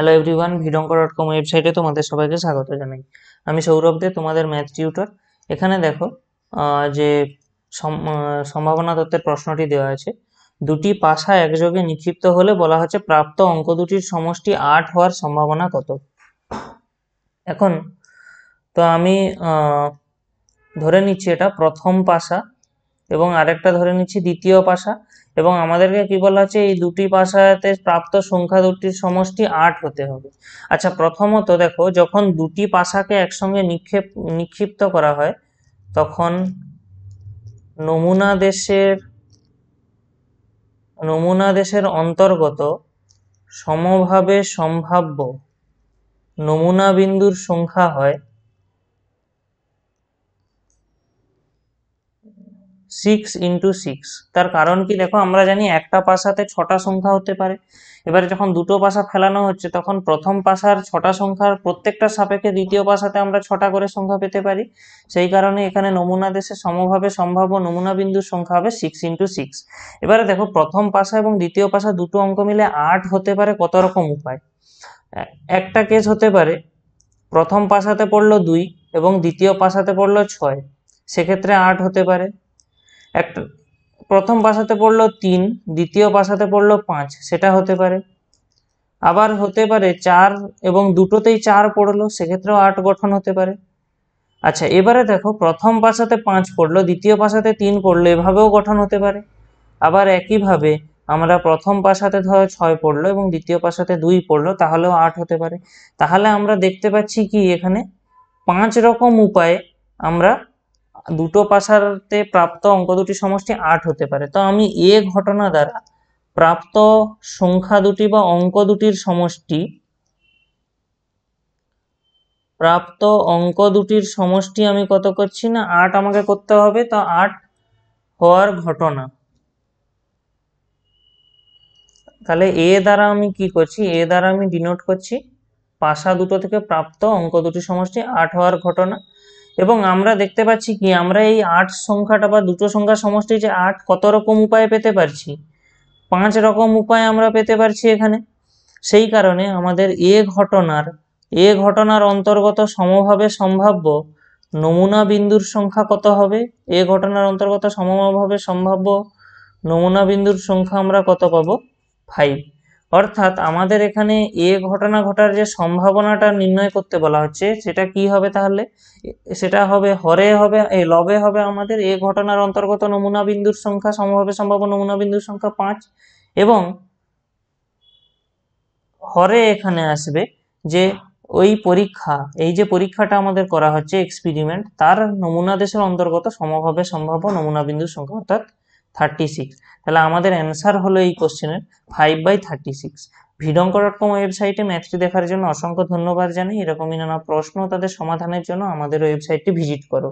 hello everyone Vidonk dot com ওয়েবসাইটে তোমাদের সবাইকে স্বাগত জানাই আমি সৌরভ দে তোমাদের ম্যাথ টিউটর এখানে দেখো যে সম্ভাবনা তত্ত্বের প্রশ্নটি দেওয়া আছে দুটি পাশা একযোগে নিক্ষিপ্ত হলে বলা হচ্ছে প্রাপ্ত অঙ্ক দুটির সমষ্টি আট হওয়ার সম্ভাবনা কত এখন তো আমি ধরে নিচ্ছি এটা প্রথম পাশা এবং আরেকটা ধরে নিচ্ছি দ্বিতীয় পাশা এবং আমাদেরকে কি বলা আছে এই দুটি পাশাতে প্রাপ্ত সংখ্যা দুটির সমষ্টি আট হতে হবে আচ্ছা প্রথমত দেখো যখন দুটি পাশাকে একসঙ্গে নিক্ষেপ নিক্ষিপ্ত করা হয় তখন নমুনা দেশের নমুনা দেশের অন্তর্গত সমভাবে সম্ভাব্য নমুনা বিন্দুর সংখ্যা হয় সিক্স ইন্টু সিক্স তার কারণ কি দেখো আমরা জানি একটা পাশাতে ছটা সংখ্যা হতে পারে এবারে যখন দুটো পাশা ফেলানো হচ্ছে তখন প্রথম পাশার ছটা সংখ্যার প্রত্যেকটা সাপেক্ষে দ্বিতীয় পাশাতে আমরা ছটা করে সংখ্যা পেতে পারি সেই কারণে এখানে নমুনা দেশে সমভাবে সম্ভাব্য নমুনা বিন্দুর সংখ্যা হবে সিক্স ইন্টু সিক্স এবারে দেখো প্রথম পাশা এবং দ্বিতীয় পাশা দুটো অঙ্ক মিলে আট হতে পারে কত রকম উপায় একটা কেস হতে পারে প্রথম পাশাতে পড়লো দুই এবং দ্বিতীয় পাশাতে পড়লো ছয় সেক্ষেত্রে আট হতে পারে একটা প্রথম পাশাতে পড়লো তিন দ্বিতীয় পাশাতে পড়লো পাঁচ সেটা হতে পারে আবার হতে পারে চার এবং দুটোতেই চার পড়লো সেক্ষেত্রেও আট গঠন হতে পারে আচ্ছা এবারে দেখো প্রথম পাশাতে পাঁচ পড়লো দ্বিতীয় পাশাতে তিন পড়লো এভাবেও গঠন হতে পারে আবার একইভাবে আমরা প্রথম পাশাতে ধরো ছয় পড়লো এবং দ্বিতীয় পাশাতে দুই পড়লো তাহলেও আট হতে পারে তাহলে আমরা দেখতে পাচ্ছি কি এখানে পাঁচ রকম উপায়ে আমরা দুটো পাশাতে প্রাপ্ত অঙ্ক দুটি সমষ্টি আট হতে পারে তো আমি এ ঘটনা দ্বারা প্রাপ্ত সংখ্যা দুটি বা অঙ্ক দুটির সমষ্টি প্রাপ্ত অঙ্ক দুটির সমষ্টি আমি কত করছি না আট আমাকে করতে হবে তো আট হওয়ার ঘটনা তাহলে এ দ্বারা আমি কি করছি এ দ্বারা আমি ডিনোট করছি পাশা দুটো থেকে প্রাপ্ত অঙ্ক দুটি সমষ্টি আট হওয়ার ঘটনা এবং আমরা দেখতে পাচ্ছি কি আমরা এই আট সংখ্যাটা বা দুটো সংখ্যা সমষ্টি যে আট কত রকম উপায়ে পেতে পারছি পাঁচ রকম উপায় আমরা পেতে পারছি এখানে সেই কারণে আমাদের এ ঘটনার এ ঘটনার অন্তর্গত সমভাবে সম্ভাব্য নমুনা বিন্দুর সংখ্যা কত হবে এ ঘটনার অন্তর্গত সমভাবে সম্ভাব্য নমুনা বিন্দুর সংখ্যা আমরা কত পাবো ফাইভ অর্থাৎ আমাদের এখানে এ ঘটনা ঘটার যে সম্ভাবনাটা নির্ণয় করতে বলা হচ্ছে সেটা কি হবে তাহলে সেটা হবে হরে হবে এ লবে হবে আমাদের এ ঘটনার অন্তর্গত নমুনা বিন্দুর সংখ্যা সম্ভাবে সম্ভাব্য নমুনা বিন্দুর সংখ্যা পাঁচ এবং হরে এখানে আসবে যে ওই পরীক্ষা এই যে পরীক্ষাটা আমাদের করা হচ্ছে এক্সপেরিমেন্ট তার নমুনা দেশের অন্তর্গত সমভাবে সম্ভাব্য নমুনা বিন্দুর সংখ্যা অর্থাৎ থার্টি সিক্স তাহলে আমাদের অ্যান্সার হলো এই কোশ্চেনের five by thirty six Vidonk dot com ওয়েবসাইটে ম্যাথটি দেখার জন্য অসংখ্য ধন্যবাদ জানাই এরকমই নানা প্রশ্ন তাদের সমাধানের জন্য আমাদের ওয়েবসাইটটি ভিজিট করো